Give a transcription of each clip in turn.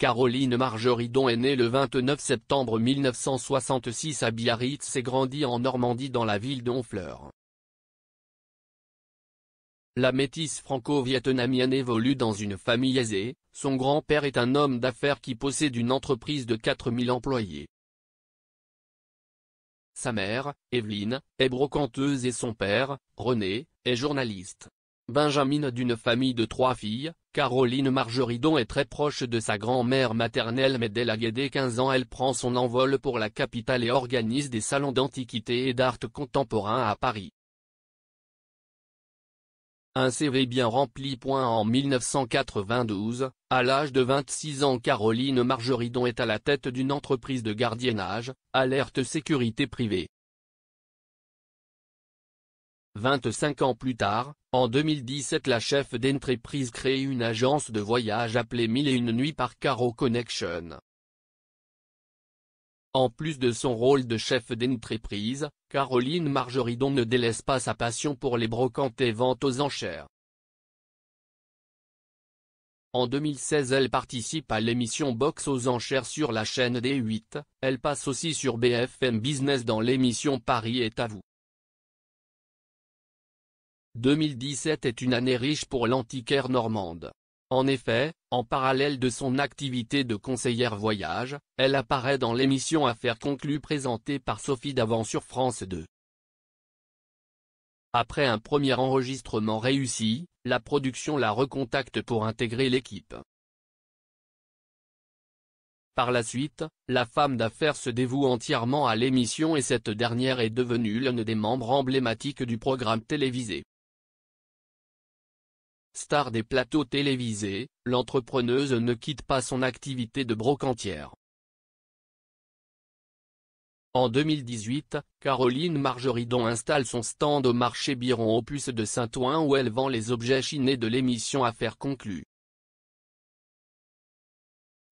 Caroline Margeridon est née le 29 septembre 1966 à Biarritz et grandit en Normandie dans la ville d'Honfleur. La métisse franco-vietnamienne évolue dans une famille aisée, son grand-père est un homme d'affaires qui possède une entreprise de 4000 employés. Sa mère, Evelyne, est brocanteuse et son père, René, est journaliste. Benjamin d'une famille de trois filles, Caroline Margeridon est très proche de sa grand-mère maternelle mais dès la guédée 15 ans elle prend son envol pour la capitale et organise des salons d'antiquités et d'art contemporain à Paris. Un CV bien rempli. En 1992, à l'âge de 26 ans Caroline Margeridon est à la tête d'une entreprise de gardiennage, alerte sécurité privée. 25 ans plus tard, en 2017 la chef d'entreprise crée une agence de voyage appelée Mille et une nuits par Caro Connection. En plus de son rôle de chef d'entreprise, Caroline Margeridon ne délaisse pas sa passion pour les brocantes et ventes aux enchères. En 2016 elle participe à l'émission Box aux enchères sur la chaîne D8, elle passe aussi sur BFM Business dans l'émission Paris est à vous. 2017 est une année riche pour l'antiquaire normande. En effet, en parallèle de son activité de conseillère voyage, elle apparaît dans l'émission Affaires conclues présentée par Sophie Davant sur France 2. Après un premier enregistrement réussi, la production la recontacte pour intégrer l'équipe. Par la suite, la femme d'affaires se dévoue entièrement à l'émission et cette dernière est devenue l'une des membres emblématiques du programme télévisé. Star des plateaux télévisés, l'entrepreneuse ne quitte pas son activité de brocantière. En 2018, Caroline Margeridon installe son stand au marché Biron Opus de Saint-Ouen où elle vend les objets chinés de l'émission Affaires conclues.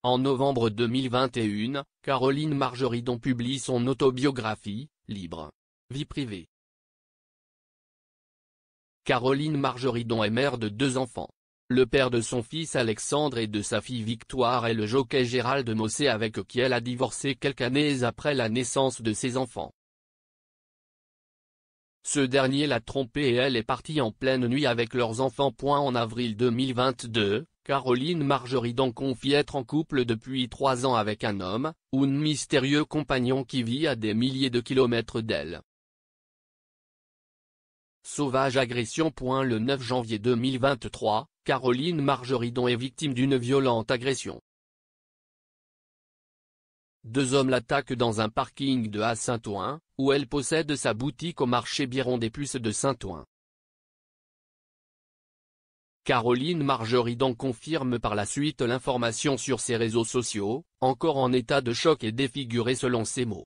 En novembre 2021, Caroline Margeridon publie son autobiographie, Libre. Vie privée. Caroline Margeridon est mère de deux enfants. Le père de son fils Alexandre et de sa fille Victoire est le jockey Gérald Mossé avec qui elle a divorcé quelques années après la naissance de ses enfants. Ce dernier l'a trompée et elle est partie en pleine nuit avec leurs enfants. En avril 2022, Caroline Margeridon confie être en couple depuis trois ans avec un homme, un mystérieux compagnon qui vit à des milliers de kilomètres d'elle. Sauvage agression. Le 9 janvier 2023, Caroline Margeridon est victime d'une violente agression. Deux hommes l'attaquent dans un parking de à Saint-Ouen, où elle possède sa boutique au marché Biron des Puces de Saint-Ouen. Caroline Margeridon confirme par la suite l'information sur ses réseaux sociaux, encore en état de choc et défigurée selon ses mots.